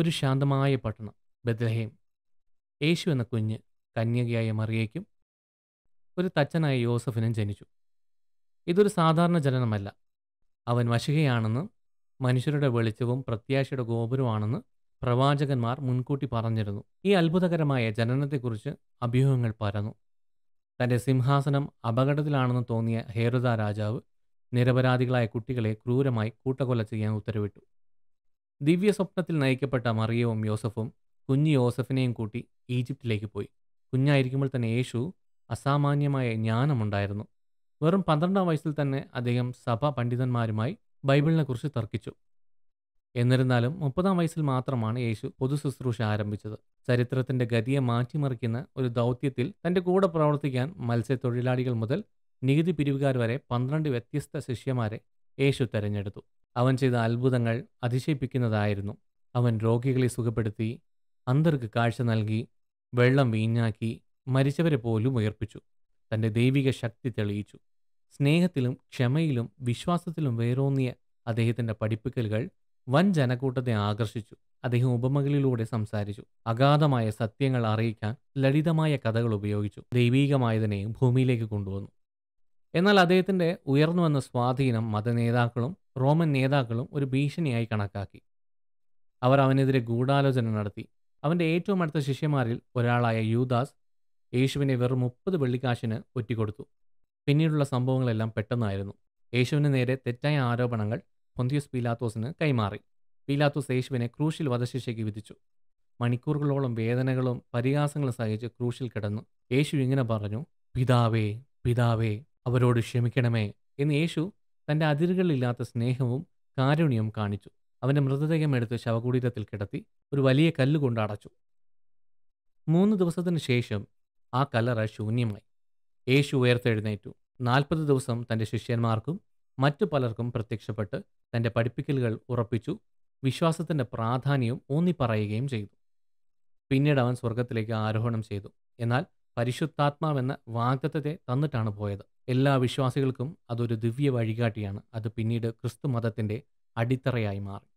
ഒരു ശാന്തമായ പട്ടണം ബദ്രഹേം യേശു എന്ന കുഞ്ഞ് കന്യകയായ മറിയയ്ക്കും ഒരു തച്ചനായ യോസഫിനും ജനിച്ചു ഇതൊരു സാധാരണ ജനനമല്ല അവൻ വശികയാണെന്ന് മനുഷ്യരുടെ വെളിച്ചവും പ്രത്യാശയുടെ ഗോപുരമാണെന്ന് പ്രവാചകന്മാർ മുൻകൂട്ടി പറഞ്ഞിരുന്നു ഈ അത്ഭുതകരമായ ജനനത്തെക്കുറിച്ച് അഭ്യൂഹങ്ങൾ പരന്നു തൻ്റെ സിംഹാസനം അപകടത്തിലാണെന്ന് തോന്നിയ ഹേറുദ രാജാവ് നിരപരാധികളായ കുട്ടികളെ ക്രൂരമായി കൂട്ടക്കൊല ചെയ്യാൻ ഉത്തരവിട്ടു ദിവ്യ സ്വപ്നത്തിൽ നയിക്കപ്പെട്ട മറിയവും യോസഫും കുഞ്ഞ് യോസഫിനെയും കൂട്ടി ഈജിപ്തിലേക്ക് പോയി കുഞ്ഞായിരിക്കുമ്പോൾ തന്നെ യേശു അസാമാന്യമായ ജ്ഞാനമുണ്ടായിരുന്നു വെറും പന്ത്രണ്ടാം വയസ്സിൽ തന്നെ അദ്ദേഹം സഭാ പണ്ഡിതന്മാരുമായി ബൈബിളിനെക്കുറിച്ച് തർക്കിച്ചു എന്നിരുന്നാലും മുപ്പതാം വയസ്സിൽ മാത്രമാണ് യേശു പൊതു ശുശ്രൂഷ ആരംഭിച്ചത് ചരിത്രത്തിന്റെ ഗതിയെ മാറ്റിമറിക്കുന്ന ഒരു ദൗത്യത്തിൽ തന്റെ കൂടെ പ്രവർത്തിക്കാൻ മത്സ്യത്തൊഴിലാളികൾ മുതൽ നികുതി പിരിവുകാർ വരെ പന്ത്രണ്ട് വ്യത്യസ്ത ശിഷ്യന്മാരെ യേശു തെരഞ്ഞെടുത്തു അവൻ ചെയ്ത അത്ഭുതങ്ങൾ അതിശയിപ്പിക്കുന്നതായിരുന്നു അവൻ രോഗികളെ സുഖപ്പെടുത്തി അന്തർക്ക് കാഴ്ച നൽകി വെള്ളം വീഞ്ഞാക്കി മരിച്ചവരെ പോലും ഉയർപ്പിച്ചു തൻ്റെ ദൈവിക ശക്തി തെളിയിച്ചു സ്നേഹത്തിലും ക്ഷമയിലും വിശ്വാസത്തിലും വേരോന്നിയ അദ്ദേഹത്തിൻ്റെ പഠിപ്പിക്കലുകൾ വൻ ജനക്കൂട്ടത്തെ ആകർഷിച്ചു അദ്ദേഹം ഉപമകളിലൂടെ സംസാരിച്ചു അഗാധമായ സത്യങ്ങൾ അറിയിക്കാൻ ലളിതമായ കഥകൾ ഉപയോഗിച്ചു ദൈവീകമായതിനെ ഭൂമിയിലേക്ക് കൊണ്ടുവന്നു എന്നാൽ അദ്ദേഹത്തിൻ്റെ ഉയർന്നു വന്ന സ്വാധീനം മതനേതാക്കളും റോമൻ നേതാക്കളും ഒരു ഭീഷണിയായി കണക്കാക്കി അവർ അവനെതിരെ ഗൂഢാലോചന നടത്തി അവൻ്റെ ഏറ്റവും അടുത്ത ശിഷ്യന്മാരിൽ ഒരാളായ യൂദാസ് യേശുവിനെ വെറും മുപ്പത് വെള്ളിക്കാശിന് ഒറ്റിക്കൊടുത്തു പിന്നീടുള്ള സംഭവങ്ങളെല്ലാം പെട്ടെന്നായിരുന്നു യേശുവിന് നേരെ തെറ്റായ ആരോപണങ്ങൾ പൊന്തിയസ് പീലാത്തോസിന് കൈമാറി പീലാത്തോസ് യേശുവിനെ ക്രൂശിൽ വധശിക്ഷയ്ക്ക് വിധിച്ചു മണിക്കൂറുകളോളം വേദനകളും പരിഹാസങ്ങളും സഹിച്ച് ക്രൂശിൽ കിടന്നു യേശു ഇങ്ങനെ പറഞ്ഞു പിതാവേ പിതാവേ അവരോട് ക്ഷമിക്കണമേ എന്ന് യേശു തൻ്റെ അതിരുകളില്ലാത്ത സ്നേഹവും കാരുണ്യവും കാണിച്ചു അവൻ്റെ മൃതദേഹം എടുത്ത് ശവകുടീരത്തിൽ കിടത്തി ഒരു വലിയ കല്ലുകൊണ്ട് അടച്ചു മൂന്ന് ദിവസത്തിന് ശേഷം ആ കല്ലറ ശൂന്യമായി യേശു ഉയർത്തെഴുന്നേറ്റു നാൽപ്പത് ദിവസം തൻ്റെ ശിഷ്യന്മാർക്കും മറ്റു പലർക്കും പ്രത്യക്ഷപ്പെട്ട് തൻ്റെ പഠിപ്പിക്കലുകൾ ഉറപ്പിച്ചു വിശ്വാസത്തിൻ്റെ പ്രാധാന്യം ഊന്നി പറയുകയും ചെയ്തു പിന്നീട് അവൻ സ്വർഗത്തിലേക്ക് ആരോഹണം ചെയ്തു എന്നാൽ പരിശുദ്ധാത്മാവെന്ന വാഗ്ദത്തത്തെ തന്നിട്ടാണ് പോയത് എല്ലാ വിശ്വാസികൾക്കും അതൊരു ദിവ്യ വഴികാട്ടിയാണ് അത് പിന്നീട് ക്രിസ്തു മതത്തിൻ്റെ അടിത്തറയായി മാറി